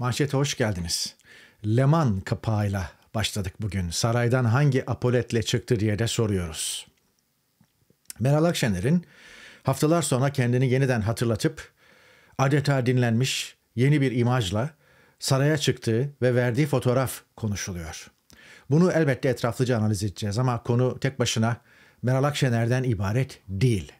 Manşete hoş geldiniz. Leman kapağıyla başladık bugün. Saraydan hangi apoletle çıktı diye de soruyoruz. Meral Akşener'in haftalar sonra kendini yeniden hatırlatıp adeta dinlenmiş yeni bir imajla saraya çıktığı ve verdiği fotoğraf konuşuluyor. Bunu elbette etraflıca analiz edeceğiz ama konu tek başına Meral Akşener'den ibaret değil.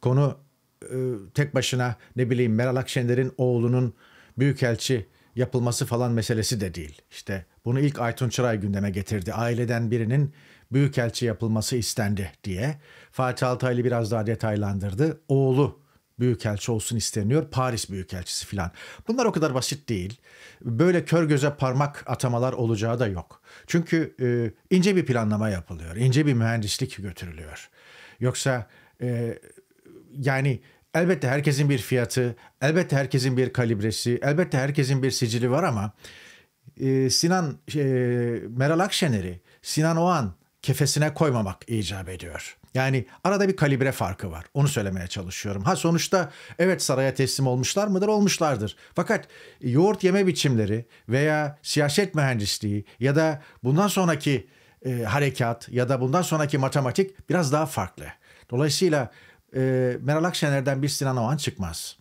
Konu e, tek başına ne bileyim Meral Akşener'in oğlunun büyükelçi yapılması falan meselesi de değil. İşte bunu ilk Aytun Çıray gündeme getirdi. Aileden birinin büyükelçi yapılması istendi diye. Fatih Altaylı biraz daha detaylandırdı. Oğlu büyükelçi olsun isteniyor. Paris büyükelçisi filan. Bunlar o kadar basit değil. Böyle kör göze parmak atamalar olacağı da yok. Çünkü e, ince bir planlama yapılıyor. ince bir mühendislik götürülüyor. Yoksa e, yani Elbette herkesin bir fiyatı, elbette herkesin bir kalibresi, elbette herkesin bir sicili var ama e, Sinan e, Meral Akşener'i Sinan Oğan kefesine koymamak icap ediyor. Yani arada bir kalibre farkı var. Onu söylemeye çalışıyorum. Ha sonuçta evet saraya teslim olmuşlar mıdır? Olmuşlardır. Fakat yoğurt yeme biçimleri veya siyaset mühendisliği ya da bundan sonraki e, harekat ya da bundan sonraki matematik biraz daha farklı. Dolayısıyla e, Meral Akşener'den bir Sinan Oğan çıkmaz.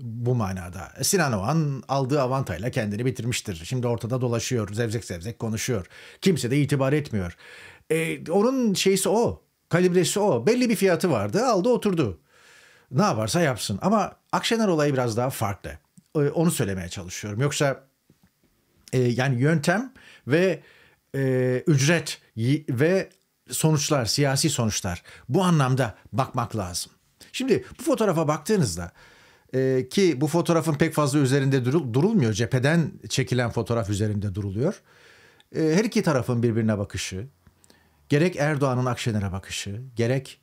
Bu manada. E, Sinan Oğan aldığı avantayla kendini bitirmiştir. Şimdi ortada dolaşıyor, zevzek zevzek konuşuyor. Kimse de itibar etmiyor. E, onun şeysi o, kalibresi o. Belli bir fiyatı vardı, aldı oturdu. Ne yaparsa yapsın. Ama Akşener olayı biraz daha farklı. E, onu söylemeye çalışıyorum. Yoksa e, yani yöntem ve e, ücret ve sonuçlar, siyasi sonuçlar bu anlamda bakmak lazım. Şimdi bu fotoğrafa baktığınızda e, ki bu fotoğrafın pek fazla üzerinde durul, durulmuyor. Cepheden çekilen fotoğraf üzerinde duruluyor. E, her iki tarafın birbirine bakışı, gerek Erdoğan'ın Akşener'e bakışı, gerek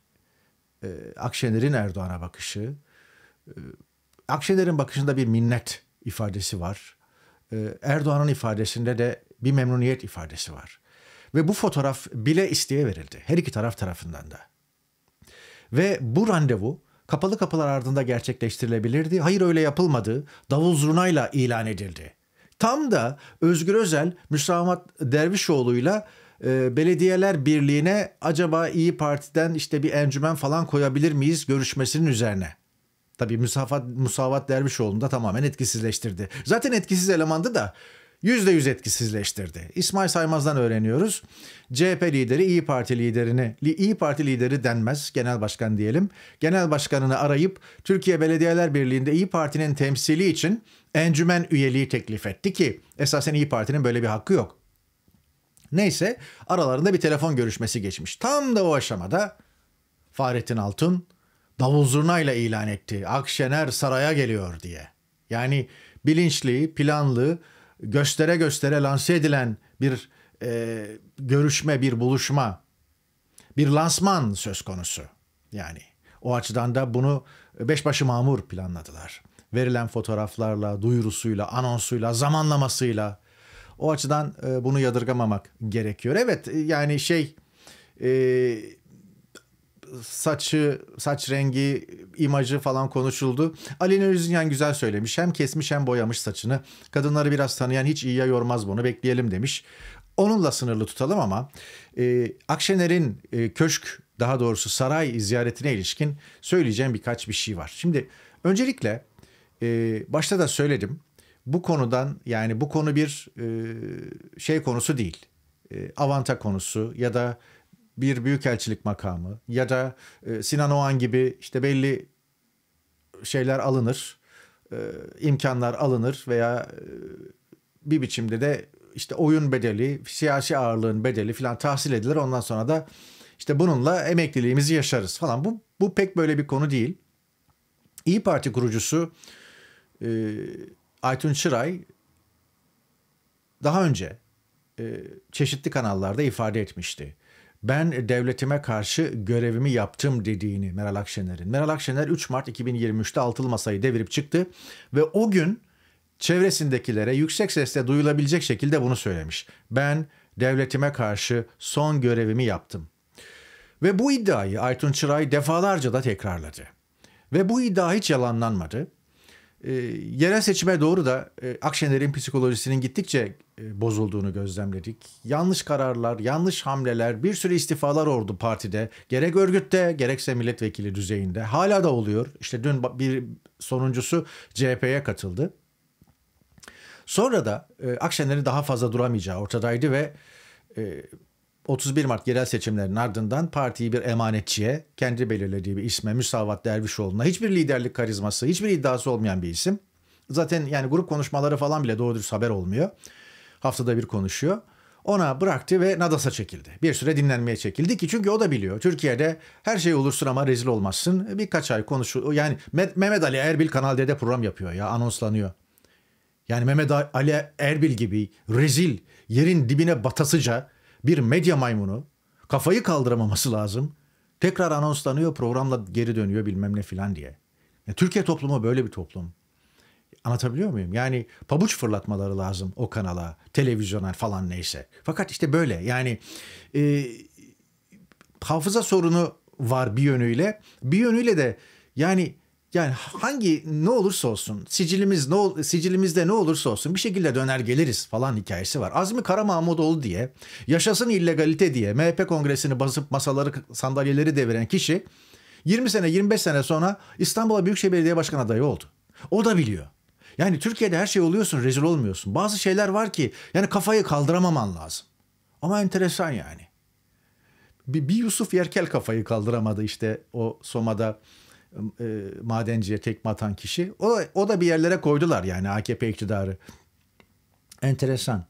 e, Akşener'in Erdoğan'a bakışı, e, Akşener'in bakışında bir minnet ifadesi var. E, Erdoğan'ın ifadesinde de bir memnuniyet ifadesi var. Ve bu fotoğraf bile isteğe verildi her iki taraf tarafından da. Ve bu randevu kapalı kapılar ardında gerçekleştirilebilirdi. Hayır öyle yapılmadı. Davul zurnayla ilan edildi. Tam da Özgür Özel, Müsavat Dervişoğlu'yla e, belediyeler birliğine acaba İyi Parti'den işte bir encümen falan koyabilir miyiz görüşmesinin üzerine. Tabii Musavat, Musavat Dervişoğlu'nu da tamamen etkisizleştirdi. Zaten etkisiz elemandı da %100 etkisizleştirdi. İsmail Saymaz'dan öğreniyoruz. CHP lideri İyi Parti liderini, İyi Parti lideri denmez, genel başkan diyelim. Genel başkanını arayıp Türkiye Belediyeler Birliği'nde İyi Parti'nin temsili için encümen üyeliği teklif etti ki esasen İyi Parti'nin böyle bir hakkı yok. Neyse aralarında bir telefon görüşmesi geçmiş. Tam da o aşamada Fahrettin Altun davul zurnayla ilan etti. Akşener saraya geliyor diye. Yani bilinçli, planlı, göstere göstere lanse edilen bir e, görüşme, bir buluşma, bir lansman söz konusu. Yani o açıdan da bunu Beşbaşı Mamur planladılar. Verilen fotoğraflarla, duyurusuyla, anonsuyla, zamanlamasıyla o açıdan e, bunu yadırgamamak gerekiyor. Evet e, yani şey e, saçı, saç rengi, imajı falan konuşuldu. Alina Üzünyen güzel söylemiş. Hem kesmiş hem boyamış saçını. Kadınları biraz tanıyan hiç iyiye yormaz bunu. Bekleyelim demiş. Onunla sınırlı tutalım ama e, Akşener'in e, köşk daha doğrusu saray ziyaretine ilişkin söyleyeceğim birkaç bir şey var. Şimdi öncelikle e, başta da söyledim bu konudan yani bu konu bir e, şey konusu değil. E, avanta konusu ya da bir büyükelçilik makamı ya da e, Sinan Oğan gibi işte belli şeyler alınır, e, imkanlar alınır veya e, bir biçimde de işte oyun bedeli, siyasi ağırlığın bedeli filan tahsil edilir. Ondan sonra da işte bununla emekliliğimizi yaşarız falan. Bu, bu pek böyle bir konu değil. İyi Parti kurucusu e, Aytun Çıray daha önce e, çeşitli kanallarda ifade etmişti ben devletime karşı görevimi yaptım dediğini Meral Akşener'in. Meral Akşener 3 Mart 2023'te altılı masayı devirip çıktı ve o gün çevresindekilere yüksek sesle duyulabilecek şekilde bunu söylemiş. Ben devletime karşı son görevimi yaptım. Ve bu iddiayı Aytun Çıray defalarca da tekrarladı. Ve bu iddia hiç yalanlanmadı. E, yerel seçime doğru da e, Akşener'in psikolojisinin gittikçe e, bozulduğunu gözlemledik. Yanlış kararlar, yanlış hamleler, bir sürü istifalar oldu partide. Gerek örgütte gerekse milletvekili düzeyinde. Hala da oluyor. İşte dün bir sonuncusu CHP'ye katıldı. Sonra da e, Akşener'in daha fazla duramayacağı ortadaydı ve e, 31 Mart yerel seçimlerinin ardından partiyi bir emanetçiye, kendi belirlediği bir isme Müsavat Dervişoğlu'na hiçbir liderlik karizması, hiçbir iddiası olmayan bir isim. Zaten yani grup konuşmaları falan bile doğru dürüst haber olmuyor. Haftada bir konuşuyor. Ona bıraktı ve Nadas'a çekildi. Bir süre dinlenmeye çekildi ki çünkü o da biliyor. Türkiye'de her şey olursun ama rezil olmazsın. Birkaç ay konuşu yani Mehmet Ali Erbil Kanal D'de program yapıyor ya anonslanıyor. Yani Mehmet Ali Erbil gibi rezil, yerin dibine batasıca bir medya maymunu kafayı kaldıramaması lazım. Tekrar anonslanıyor programla geri dönüyor bilmem ne filan diye. Yani e, Türkiye toplumu böyle bir toplum. Anlatabiliyor muyum? Yani pabuç fırlatmaları lazım o kanala, televizyona falan neyse. Fakat işte böyle yani e, hafıza sorunu var bir yönüyle. Bir yönüyle de yani yani hangi ne olursa olsun sicilimiz ne sicilimizde ne olursa olsun bir şekilde döner geliriz falan hikayesi var. Azmi Kara Mahmudoğlu diye yaşasın illegalite diye MHP kongresini basıp masaları sandalyeleri deviren kişi 20 sene 25 sene sonra İstanbul'a Büyükşehir Belediye Başkanı adayı oldu. O da biliyor. Yani Türkiye'de her şey oluyorsun rezil olmuyorsun. Bazı şeyler var ki yani kafayı kaldıramaman lazım. Ama enteresan yani. Bir, bir Yusuf Yerkel kafayı kaldıramadı işte o Soma'da e, madenciye tekme atan kişi. O, o da bir yerlere koydular yani AKP iktidarı. Enteresan.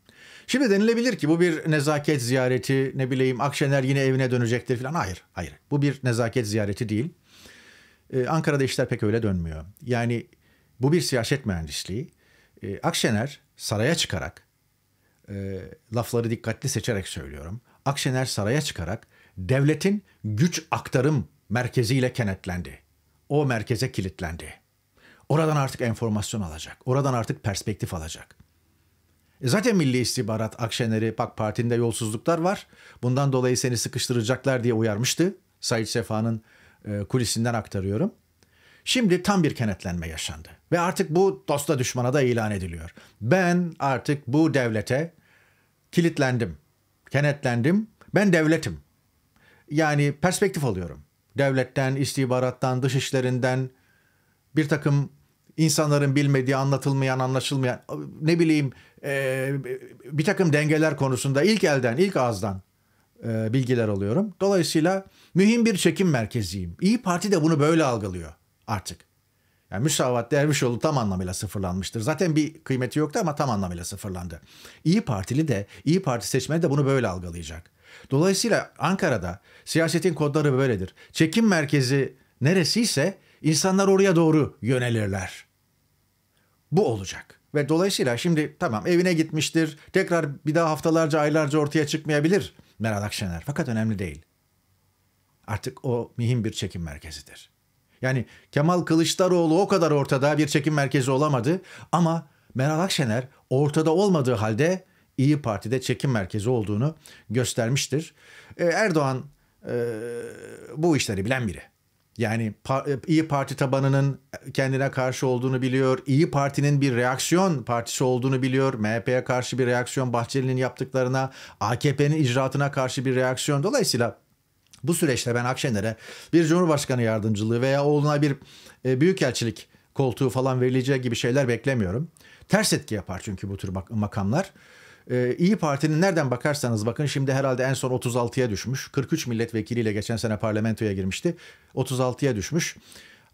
Şimdi denilebilir ki bu bir nezaket ziyareti ne bileyim Akşener yine evine dönecektir falan. Hayır hayır bu bir nezaket ziyareti değil. Ee, Ankara'da işler pek öyle dönmüyor. Yani bu bir siyaset mühendisliği. Ee, Akşener saraya çıkarak e, lafları dikkatli seçerek söylüyorum. Akşener saraya çıkarak devletin güç aktarım merkeziyle kenetlendi o merkeze kilitlendi. Oradan artık enformasyon alacak. Oradan artık perspektif alacak. E zaten Milli İstihbarat Akşener'i PAK Parti'nde yolsuzluklar var. Bundan dolayı seni sıkıştıracaklar diye uyarmıştı. Said Sefa'nın e, kulisinden aktarıyorum. Şimdi tam bir kenetlenme yaşandı. Ve artık bu dosta düşmana da ilan ediliyor. Ben artık bu devlete kilitlendim. Kenetlendim. Ben devletim. Yani perspektif alıyorum devletten, istihbarattan, dışişlerinden bir takım insanların bilmediği, anlatılmayan, anlaşılmayan ne bileyim e, bir takım dengeler konusunda ilk elden, ilk ağızdan e, bilgiler alıyorum. Dolayısıyla mühim bir çekim merkeziyim. İyi Parti de bunu böyle algılıyor artık. Yani müsavat Dervişoğlu tam anlamıyla sıfırlanmıştır. Zaten bir kıymeti yoktu ama tam anlamıyla sıfırlandı. İyi Partili de, İyi Parti seçmeni de bunu böyle algılayacak. Dolayısıyla Ankara'da siyasetin kodları böyledir. Çekim merkezi neresiyse insanlar oraya doğru yönelirler. Bu olacak. Ve dolayısıyla şimdi tamam evine gitmiştir. Tekrar bir daha haftalarca aylarca ortaya çıkmayabilir Meral Akşener. Fakat önemli değil. Artık o mühim bir çekim merkezidir. Yani Kemal Kılıçdaroğlu o kadar ortada bir çekim merkezi olamadı ama Meral Akşener ortada olmadığı halde İyi Parti'de çekim merkezi olduğunu göstermiştir. E, Erdoğan e, bu işleri bilen biri. Yani e, İyi Parti tabanının kendine karşı olduğunu biliyor. İyi Parti'nin bir reaksiyon partisi olduğunu biliyor. MHP'ye karşı bir reaksiyon, Bahçeli'nin yaptıklarına, AKP'nin icraatına karşı bir reaksiyon. Dolayısıyla bu süreçte ben Akşener'e bir Cumhurbaşkanı yardımcılığı veya oğluna bir e, büyükelçilik koltuğu falan verileceği gibi şeyler beklemiyorum. Ters etki yapar çünkü bu tür makamlar. Ee, İyi Parti'nin nereden bakarsanız bakın şimdi herhalde en son 36'ya düşmüş. 43 milletvekiliyle geçen sene parlamentoya girmişti. 36'ya düşmüş.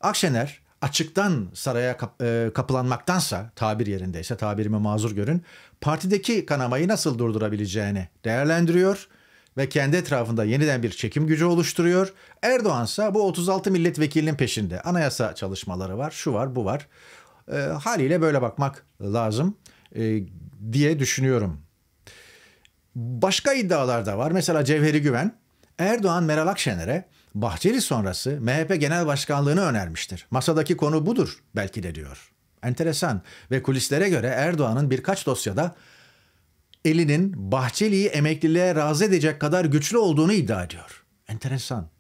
Akşener açıktan saraya kap- e, kapılanmaktansa tabir yerindeyse tabirimi mazur görün. Partideki kanamayı nasıl durdurabileceğini değerlendiriyor ve kendi etrafında yeniden bir çekim gücü oluşturuyor. Erdoğansa bu 36 milletvekilinin peşinde. Anayasa çalışmaları var, şu var, bu var. E, haliyle böyle bakmak lazım. E, diye düşünüyorum. Başka iddialar da var. Mesela Cevheri Güven Erdoğan Meral Akşener'e Bahçeli sonrası MHP Genel Başkanlığını önermiştir. Masadaki konu budur belki de diyor. Enteresan ve kulislere göre Erdoğan'ın birkaç dosyada elinin Bahçeli'yi emekliliğe razı edecek kadar güçlü olduğunu iddia ediyor. Enteresan.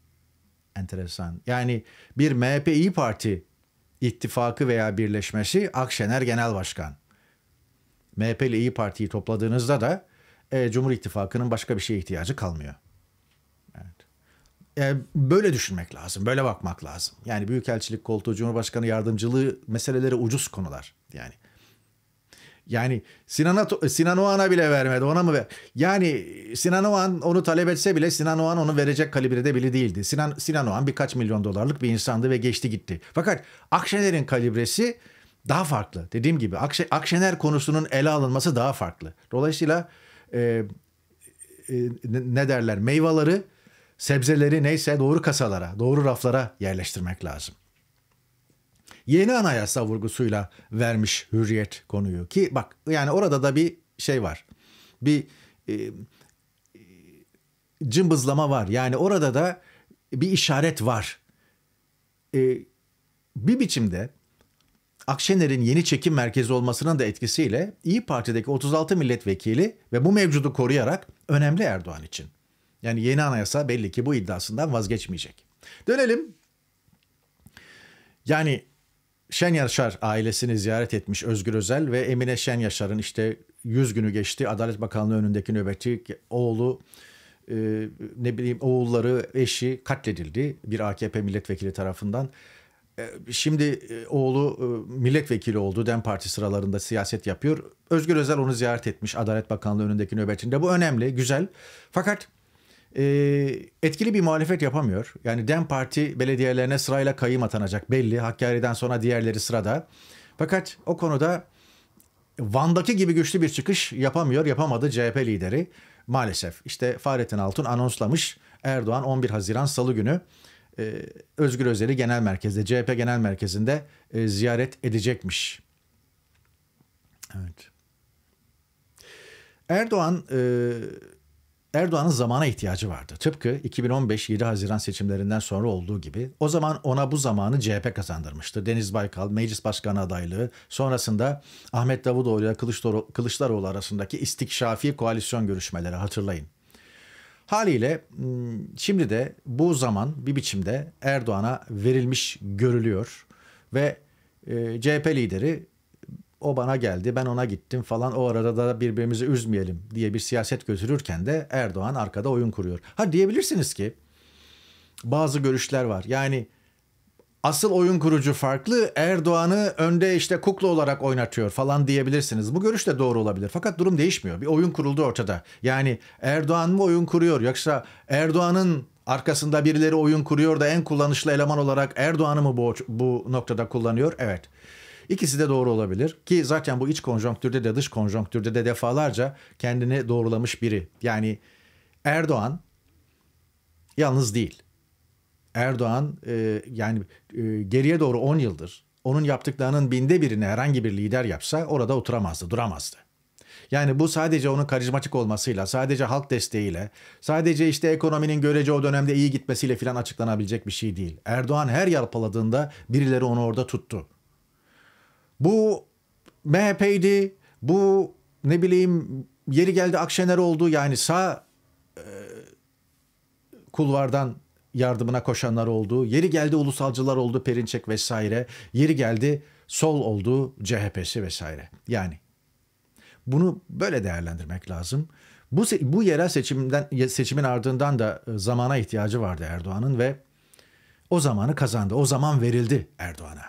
Enteresan. Yani bir MHP İyi Parti ittifakı veya birleşmesi Akşener Genel Başkan. MHP ile İyi Parti'yi topladığınızda da e, Cumhur İttifakı'nın başka bir şeye ihtiyacı kalmıyor. Evet. E, böyle düşünmek lazım, böyle bakmak lazım. Yani Büyükelçilik koltuğu, Cumhurbaşkanı yardımcılığı meseleleri ucuz konular yani. Yani Sinan, e, Sinan Oğan'a bile vermedi. Ona mı ver? Yani Sinan Oğan onu talep etse bile Sinan Oğan onu verecek kalibrede biri değildi. Sinan, Sinan Oğan birkaç milyon dolarlık bir insandı ve geçti gitti. Fakat Akşener'in kalibresi daha farklı. Dediğim gibi Akşe, Akşener konusunun ele alınması daha farklı. Dolayısıyla e, e, ne derler meyveleri, sebzeleri neyse doğru kasalara, doğru raflara yerleştirmek lazım. Yeni anayasa vurgusuyla vermiş hürriyet konuyu ki bak yani orada da bir şey var. Bir e, cımbızlama var. Yani orada da bir işaret var. E, bir biçimde Akşener'in yeni çekim merkezi olmasının da etkisiyle İyi Parti'deki 36 milletvekili ve bu mevcudu koruyarak önemli Erdoğan için. Yani yeni anayasa belli ki bu iddiasından vazgeçmeyecek. Dönelim. Yani Şen Yaşar ailesini ziyaret etmiş Özgür Özel ve Emine Şen Yaşar'ın işte 100 günü geçti Adalet Bakanlığı önündeki nöbeti oğlu e, ne bileyim oğulları eşi katledildi bir AKP milletvekili tarafından. E, şimdi e, oğlu e, milletvekili oldu. Dem Parti sıralarında siyaset yapıyor. Özgür Özel onu ziyaret etmiş Adalet Bakanlığı önündeki nöbetinde. Bu önemli, güzel. Fakat e, etkili bir muhalefet yapamıyor. Yani Dem Parti belediyelerine sırayla kayyım atanacak belli. Hakkari'den sonra diğerleri sırada. Fakat o konuda Van'daki gibi güçlü bir çıkış yapamıyor, yapamadı CHP lideri maalesef. İşte Fahrettin Altun anonslamış Erdoğan 11 Haziran Salı günü e, Özgür Özel'i genel merkezde, CHP genel merkezinde e, ziyaret edecekmiş. Evet. Erdoğan e, Erdoğan'ın zamana ihtiyacı vardı. Tıpkı 2015 7 Haziran seçimlerinden sonra olduğu gibi o zaman ona bu zamanı CHP kazandırmıştı. Deniz Baykal, meclis başkanı adaylığı, sonrasında Ahmet Davutoğlu ile Kılıçdaroğlu, Kılıçdaroğlu arasındaki istikşafi koalisyon görüşmeleri hatırlayın. Haliyle hmm, şimdi de bu zaman bir biçimde Erdoğan'a verilmiş görülüyor ve e, CHP lideri o bana geldi ben ona gittim falan o arada da birbirimizi üzmeyelim diye bir siyaset götürürken de Erdoğan arkada oyun kuruyor. Ha diyebilirsiniz ki bazı görüşler var yani asıl oyun kurucu farklı. Erdoğan'ı önde işte kukla olarak oynatıyor falan diyebilirsiniz. Bu görüş de doğru olabilir. Fakat durum değişmiyor. Bir oyun kuruldu ortada. Yani Erdoğan mı oyun kuruyor yoksa Erdoğan'ın arkasında birileri oyun kuruyor da en kullanışlı eleman olarak Erdoğan'ı mı bu, bu noktada kullanıyor? Evet. İkisi de doğru olabilir ki zaten bu iç konjonktürde de dış konjonktürde de defalarca kendini doğrulamış biri. Yani Erdoğan yalnız değil. Erdoğan e, yani e, geriye doğru 10 yıldır onun yaptıklarının binde birini herhangi bir lider yapsa orada oturamazdı, duramazdı. Yani bu sadece onun karizmatik olmasıyla, sadece halk desteğiyle, sadece işte ekonominin görece o dönemde iyi gitmesiyle filan açıklanabilecek bir şey değil. Erdoğan her yalpaladığında birileri onu orada tuttu. Bu MHP'ydi, bu ne bileyim yeri geldi Akşener oldu yani sağ e, kulvardan yardımına koşanlar oldu. Yeri geldi ulusalcılar oldu Perinçek vesaire. Yeri geldi sol oldu CHP'si vesaire. Yani bunu böyle değerlendirmek lazım. Bu bu yerel seçimden seçimin ardından da e, zamana ihtiyacı vardı Erdoğan'ın ve o zamanı kazandı. O zaman verildi Erdoğan'a.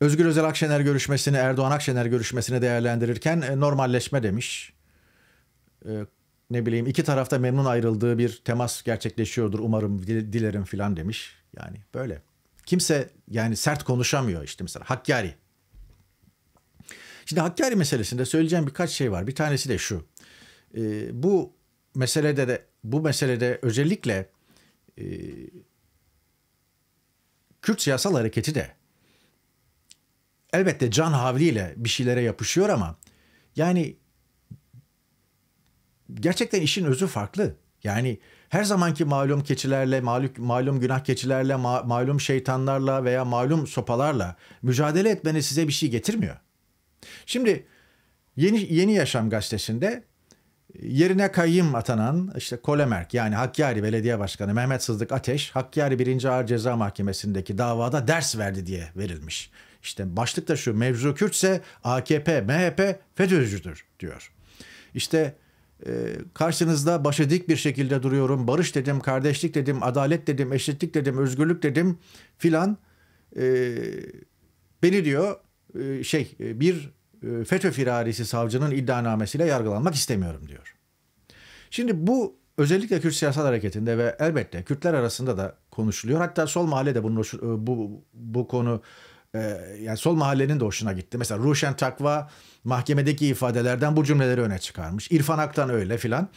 Özgür Özel Akşener görüşmesini, Erdoğan Akşener görüşmesini değerlendirirken e, normalleşme demiş e, ne bileyim iki tarafta memnun ayrıldığı bir temas gerçekleşiyordur umarım dilerim filan demiş. Yani böyle. Kimse yani sert konuşamıyor işte mesela Hakkari. Şimdi Hakkari meselesinde söyleyeceğim birkaç şey var. Bir tanesi de şu. E, bu meselede de bu meselede özellikle e, Kürt siyasal hareketi de elbette can havliyle bir şeylere yapışıyor ama yani gerçekten işin özü farklı. Yani her zamanki malum keçilerle, malum, malum günah keçilerle, ma, malum şeytanlarla veya malum sopalarla mücadele etmeniz size bir şey getirmiyor. Şimdi Yeni, Yeni Yaşam gazetesinde e, yerine kayyım atanan işte Kolemerk yani Hakkari Belediye Başkanı Mehmet Sızlık Ateş Hakkari 1. Ağır Ceza Mahkemesi'ndeki davada ders verdi diye verilmiş. İşte başlık da şu mevzu Kürtse AKP, MHP FETÖ'cüdür diyor. İşte ee, karşınızda başı dik bir şekilde duruyorum. Barış dedim, kardeşlik dedim, adalet dedim, eşitlik dedim, özgürlük dedim filan. E, beni diyor e, şey e, bir e, FETÖ firarisi savcının iddianamesiyle yargılanmak istemiyorum diyor. Şimdi bu özellikle Kürt siyasal hareketinde ve elbette Kürtler arasında da konuşuluyor. Hatta sol mahalle de bunun e, bu bu konu yani sol mahallenin de hoşuna gitti. Mesela Ruşen Takva mahkemedeki ifadelerden bu cümleleri öne çıkarmış. İrfan Ak'tan öyle filan.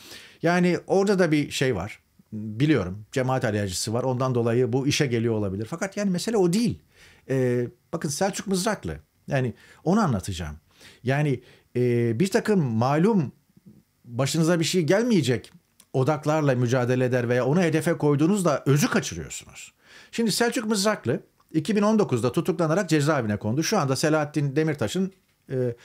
Yani orada da bir şey var. Biliyorum cemaat alerjisi var. Ondan dolayı bu işe geliyor olabilir. Fakat yani mesele o değil. Ee, bakın Selçuk Mızraklı. Yani onu anlatacağım. Yani e, bir takım malum başınıza bir şey gelmeyecek odaklarla mücadele eder veya onu hedefe koyduğunuzda özü kaçırıyorsunuz. Şimdi Selçuk Mızraklı 2019'da tutuklanarak cezaevine kondu. Şu anda Selahattin Demirtaş'ın e,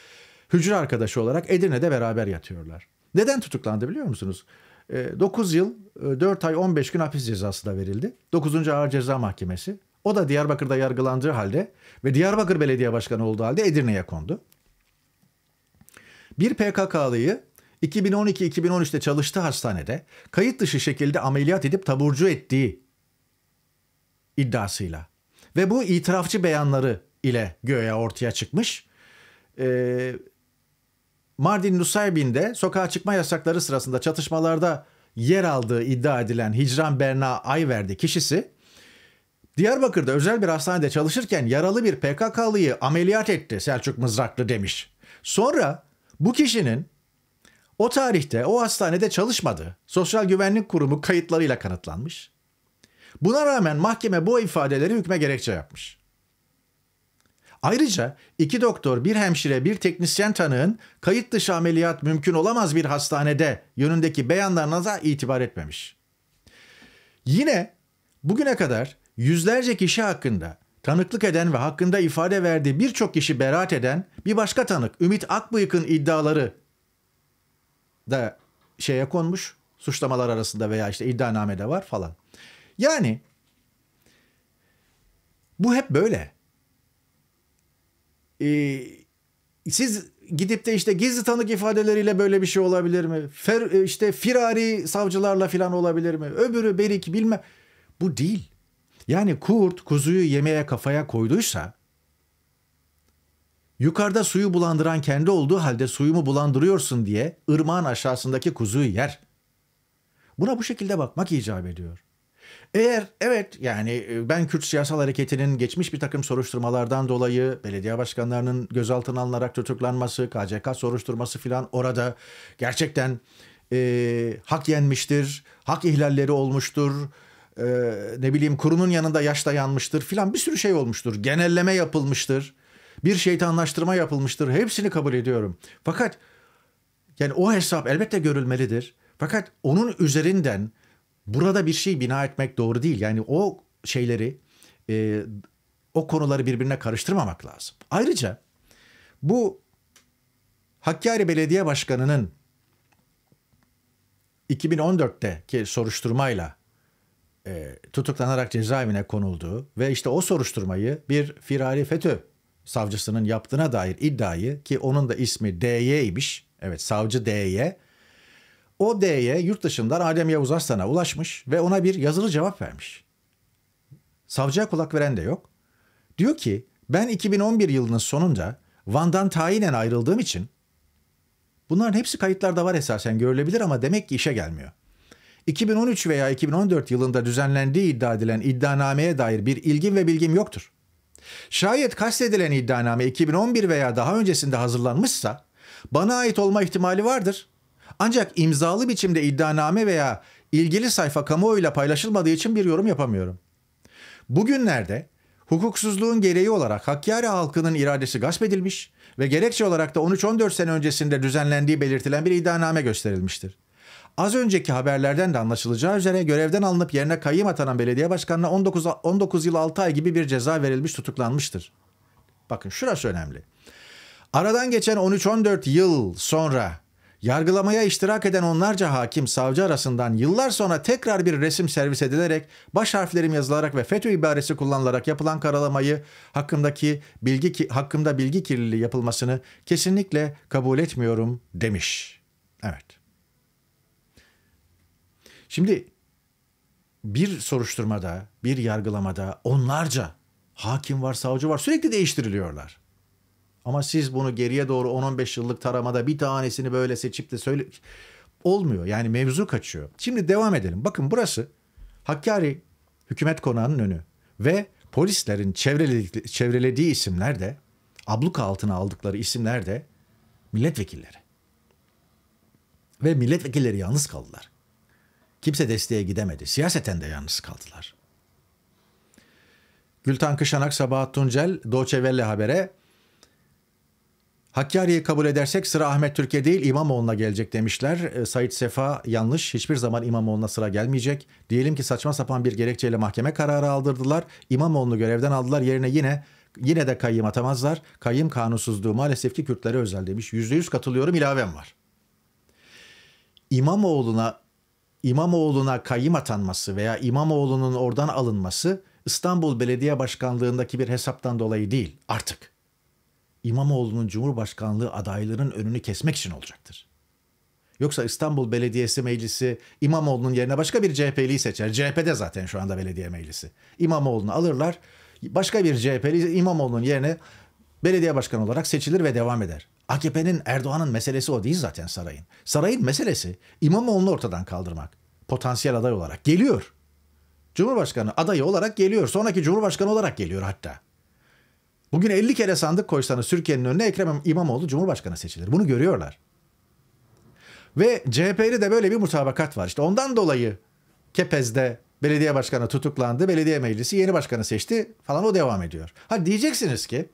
hücre arkadaşı olarak Edirne'de beraber yatıyorlar. Neden tutuklandı biliyor musunuz? 9 ee, yıl 4 e, ay 15 gün hapis cezası da verildi. 9. Ağır Ceza Mahkemesi. O da Diyarbakır'da yargılandığı halde ve Diyarbakır Belediye Başkanı olduğu halde Edirne'ye kondu. Bir PKK'lıyı 2012-2013'te çalıştığı hastanede kayıt dışı şekilde ameliyat edip taburcu ettiği iddiasıyla ve bu itirafçı beyanları ile göğe ortaya çıkmış. Ee, Mardin Nusaybin'de sokağa çıkma yasakları sırasında çatışmalarda yer aldığı iddia edilen Hicran Berna Ayverdi kişisi Diyarbakır'da özel bir hastanede çalışırken yaralı bir PKK'lıyı ameliyat etti Selçuk Mızraklı demiş. Sonra bu kişinin o tarihte o hastanede çalışmadı. Sosyal Güvenlik Kurumu kayıtlarıyla kanıtlanmış. Buna rağmen mahkeme bu ifadeleri hükme gerekçe yapmış. Ayrıca iki doktor, bir hemşire, bir teknisyen tanığın kayıt dışı ameliyat mümkün olamaz bir hastanede yönündeki beyanlarına da itibar etmemiş. Yine bugüne kadar yüzlerce kişi hakkında tanıklık eden ve hakkında ifade verdiği birçok kişi beraat eden bir başka tanık Ümit Akbıyık'ın iddiaları da şeye konmuş. Suçlamalar arasında veya işte iddianamede var falan. Yani bu hep böyle. Ee, siz gidip de işte gizli tanık ifadeleriyle böyle bir şey olabilir mi? Fer, e, işte firari savcılarla falan olabilir mi? Öbürü berik bilmem. Bu değil. Yani kurt kuzuyu yemeye kafaya koyduysa yukarıda suyu bulandıran kendi olduğu halde suyumu bulandırıyorsun diye ırmağın aşağısındaki kuzuyu yer. Buna bu şekilde bakmak icap ediyor. Eğer evet yani e, ben Kürt siyasal hareketinin geçmiş bir takım soruşturmalardan dolayı belediye başkanlarının gözaltına alınarak tutuklanması, KCK soruşturması filan orada gerçekten e, hak yenmiştir, hak ihlalleri olmuştur, e, ne bileyim kurunun yanında yaş dayanmıştır filan bir sürü şey olmuştur. Genelleme yapılmıştır, bir şeytanlaştırma yapılmıştır. Hepsini kabul ediyorum. Fakat yani o hesap elbette görülmelidir. Fakat onun üzerinden burada bir şey bina etmek doğru değil. Yani o şeyleri e, o konuları birbirine karıştırmamak lazım. Ayrıca bu Hakkari Belediye Başkanı'nın 2014'teki soruşturmayla e, tutuklanarak cezaevine konulduğu ve işte o soruşturmayı bir firari FETÖ savcısının yaptığına dair iddiayı ki onun da ismi DY Evet savcı DY o D'ye yurt dışından Adem Yavuz Aslan'a ulaşmış ve ona bir yazılı cevap vermiş. Savcıya kulak veren de yok. Diyor ki ben 2011 yılının sonunda Van'dan tayinen ayrıldığım için bunların hepsi kayıtlarda var esasen görülebilir ama demek ki işe gelmiyor. 2013 veya 2014 yılında düzenlendiği iddia edilen iddianameye dair bir ilgim ve bilgim yoktur. Şayet kastedilen iddianame 2011 veya daha öncesinde hazırlanmışsa bana ait olma ihtimali vardır ancak imzalı biçimde iddianame veya ilgili sayfa kamuoyuyla paylaşılmadığı için bir yorum yapamıyorum. Bugünlerde hukuksuzluğun gereği olarak Hakkari halkının iradesi gasp edilmiş ve gerekçe olarak da 13-14 sene öncesinde düzenlendiği belirtilen bir iddianame gösterilmiştir. Az önceki haberlerden de anlaşılacağı üzere görevden alınıp yerine kayyım atanan belediye başkanına 19, 19 yıl 6 ay gibi bir ceza verilmiş tutuklanmıştır. Bakın şurası önemli. Aradan geçen 13-14 yıl sonra Yargılamaya iştirak eden onlarca hakim savcı arasından yıllar sonra tekrar bir resim servis edilerek, baş harflerim yazılarak ve FETÖ ibaresi kullanılarak yapılan karalamayı hakkındaki bilgi hakkında bilgi kirliliği yapılmasını kesinlikle kabul etmiyorum demiş. Evet. Şimdi bir soruşturmada, bir yargılamada onlarca hakim var, savcı var sürekli değiştiriliyorlar. Ama siz bunu geriye doğru 10-15 yıllık taramada bir tanesini böyle seçip de söyle olmuyor. Yani mevzu kaçıyor. Şimdi devam edelim. Bakın burası Hakkari hükümet konağının önü ve polislerin çevrelediği, çevrelediği isimler de abluka altına aldıkları isimler de milletvekilleri. Ve milletvekilleri yalnız kaldılar. Kimse desteğe gidemedi. Siyaseten de yalnız kaldılar. Gülten Kışanak, Sabahat Tuncel, Doçevelle Haber'e Hakkari'yi kabul edersek sıra Ahmet Türkiye değil İmamoğlu'na gelecek demişler. E, ee, Said Sefa yanlış hiçbir zaman İmamoğlu'na sıra gelmeyecek. Diyelim ki saçma sapan bir gerekçeyle mahkeme kararı aldırdılar. İmamoğlu'nu görevden aldılar yerine yine yine de kayyım atamazlar. Kayyım kanunsuzluğu maalesef ki Kürtlere özel demiş. %100 katılıyorum ilavem var. İmamoğlu'na İmamoğlu'na kayyım atanması veya İmamoğlu'nun oradan alınması İstanbul Belediye Başkanlığındaki bir hesaptan dolayı değil artık. İmamoğlu'nun Cumhurbaşkanlığı adaylarının önünü kesmek için olacaktır. Yoksa İstanbul Belediyesi Meclisi İmamoğlu'nun yerine başka bir CHP'liyi seçer. CHP'de zaten şu anda belediye meclisi. İmamoğlu'nu alırlar. Başka bir CHP'li İmamoğlu'nun yerine belediye başkanı olarak seçilir ve devam eder. AKP'nin Erdoğan'ın meselesi o değil zaten sarayın. Sarayın meselesi İmamoğlu'nu ortadan kaldırmak. Potansiyel aday olarak geliyor. Cumhurbaşkanı adayı olarak geliyor. Sonraki Cumhurbaşkanı olarak geliyor hatta. Bugün 50 kere sandık koysanız Türkiye'nin önüne Ekrem İmamoğlu Cumhurbaşkanı seçilir. Bunu görüyorlar. Ve CHP'li de böyle bir mutabakat var. İşte ondan dolayı Kepez'de belediye başkanı tutuklandı, belediye meclisi yeni başkanı seçti falan o devam ediyor. Ha diyeceksiniz ki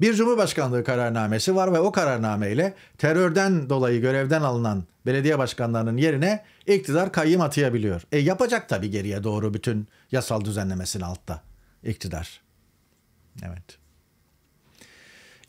bir Cumhurbaşkanlığı kararnamesi var ve o kararnameyle terörden dolayı görevden alınan belediye başkanlarının yerine iktidar kayyım atayabiliyor. E yapacak tabii geriye doğru bütün yasal düzenlemesini altta iktidar. Evet.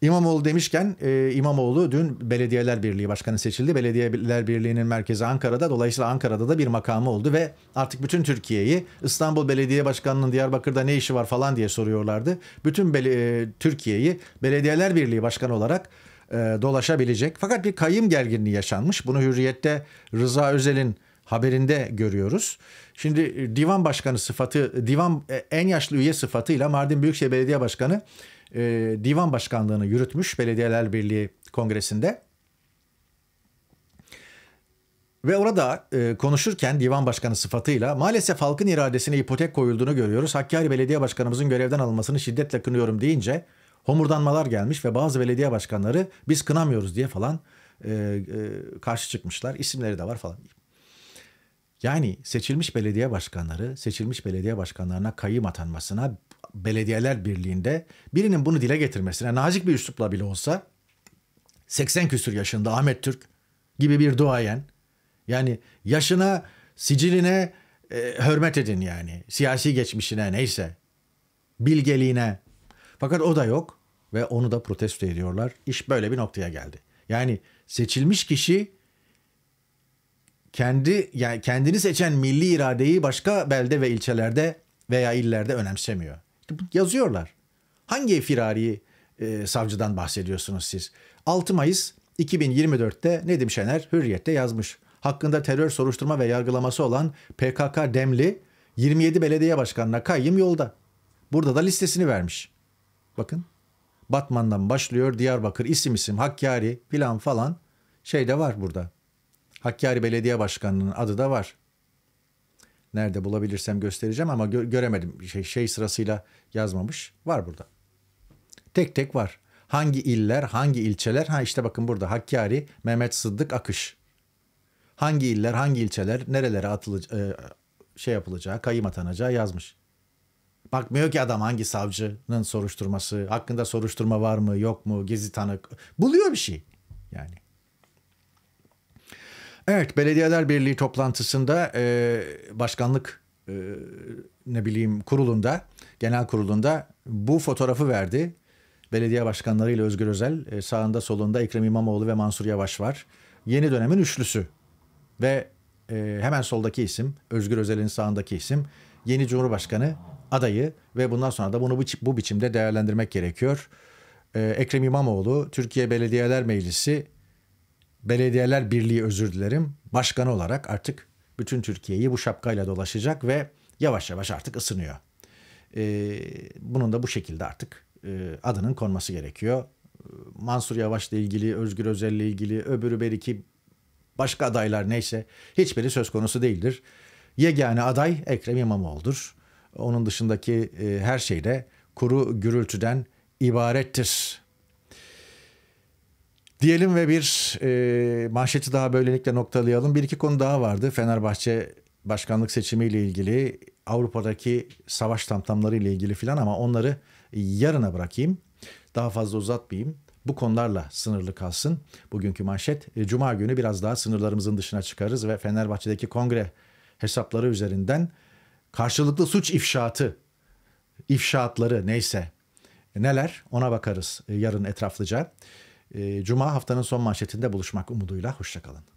İmamoğlu demişken e, İmamoğlu dün Belediyeler Birliği Başkanı seçildi. Belediyeler Birliği'nin merkezi Ankara'da. Dolayısıyla Ankara'da da bir makamı oldu ve artık bütün Türkiye'yi İstanbul Belediye Başkanı'nın Diyarbakır'da ne işi var falan diye soruyorlardı. Bütün bele, e, Türkiye'yi Belediyeler Birliği Başkanı olarak e, dolaşabilecek. Fakat bir kayım gerginliği yaşanmış. Bunu Hürriyet'te Rıza Özel'in haberinde görüyoruz. Şimdi e, divan başkanı sıfatı, divan e, en yaşlı üye sıfatıyla Mardin Büyükşehir Belediye Başkanı e, divan başkanlığını yürütmüş Belediyeler Birliği Kongresi'nde. Ve orada e, konuşurken divan başkanı sıfatıyla maalesef halkın iradesine ipotek koyulduğunu görüyoruz. Hakkari Belediye Başkanımızın görevden alınmasını şiddetle kınıyorum deyince homurdanmalar gelmiş ve bazı belediye başkanları biz kınamıyoruz diye falan e, e, karşı çıkmışlar. İsimleri de var falan. Yani seçilmiş belediye başkanları, seçilmiş belediye başkanlarına kayyım atanmasına belediyeler birliğinde birinin bunu dile getirmesine nazik bir üslupla bile olsa 80 küsür yaşında Ahmet Türk gibi bir duayen yani yaşına, siciline e, hürmet edin yani. Siyasi geçmişine neyse. Bilgeliğine. Fakat o da yok ve onu da protesto ediyorlar. İş böyle bir noktaya geldi. Yani seçilmiş kişi kendi yani kendini seçen milli iradeyi başka belde ve ilçelerde veya illerde önemsemiyor. Yazıyorlar. Hangi firari e, savcıdan bahsediyorsunuz siz? 6 Mayıs 2024'te Nedim Şener Hürriyet'te yazmış. Hakkında terör soruşturma ve yargılaması olan PKK Demli 27 belediye başkanına kayyım yolda. Burada da listesini vermiş. Bakın. Batman'dan başlıyor Diyarbakır isim isim Hakkari plan falan şey de var burada. Hakkari Belediye Başkanı'nın adı da var. Nerede bulabilirsem göstereceğim ama gö- göremedim. Şey, şey sırasıyla yazmamış. Var burada. Tek tek var. Hangi iller, hangi ilçeler? Ha işte bakın burada Hakkari, Mehmet Sıddık Akış. Hangi iller, hangi ilçeler, nerelere atılacağı, e, şey yapılacağı, kayım atanacağı yazmış. Bakmıyor ki adam hangi savcının soruşturması, hakkında soruşturma var mı, yok mu, gizli tanık. Buluyor bir şey yani. Evet Belediyeler Birliği toplantısında e, başkanlık e, ne bileyim kurulunda genel kurulunda bu fotoğrafı verdi. Belediye başkanlarıyla Özgür Özel e, sağında solunda Ekrem İmamoğlu ve Mansur Yavaş var. Yeni dönemin üçlüsü ve e, hemen soldaki isim Özgür Özel'in sağındaki isim yeni Cumhurbaşkanı adayı ve bundan sonra da bunu bu, bu biçimde değerlendirmek gerekiyor. Ee, Ekrem İmamoğlu Türkiye Belediyeler Meclisi Belediyeler Birliği özür dilerim Başkan olarak artık bütün Türkiye'yi bu şapkayla dolaşacak ve yavaş yavaş artık ısınıyor. E, bunun da bu şekilde artık e, adının konması gerekiyor. Mansur Yavaş'la ilgili, Özgür Özel'le ilgili, öbürü belki başka adaylar neyse hiçbiri söz konusu değildir. Yegane aday Ekrem İmamoğlu'dur. Onun dışındaki e, her şey de kuru gürültüden ibarettir Diyelim ve bir e, manşeti daha böylelikle noktalayalım. Bir iki konu daha vardı. Fenerbahçe başkanlık seçimiyle ilgili, Avrupa'daki savaş tamtamları ile ilgili filan ama onları yarına bırakayım. Daha fazla uzatmayayım. Bu konularla sınırlı kalsın. Bugünkü manşet e, Cuma günü biraz daha sınırlarımızın dışına çıkarız ve Fenerbahçe'deki kongre hesapları üzerinden karşılıklı suç ifşaatı, ifşaatları neyse neler ona bakarız e, yarın etraflıca. Ee, Cuma haftanın son manşetinde buluşmak umuduyla. Hoşçakalın.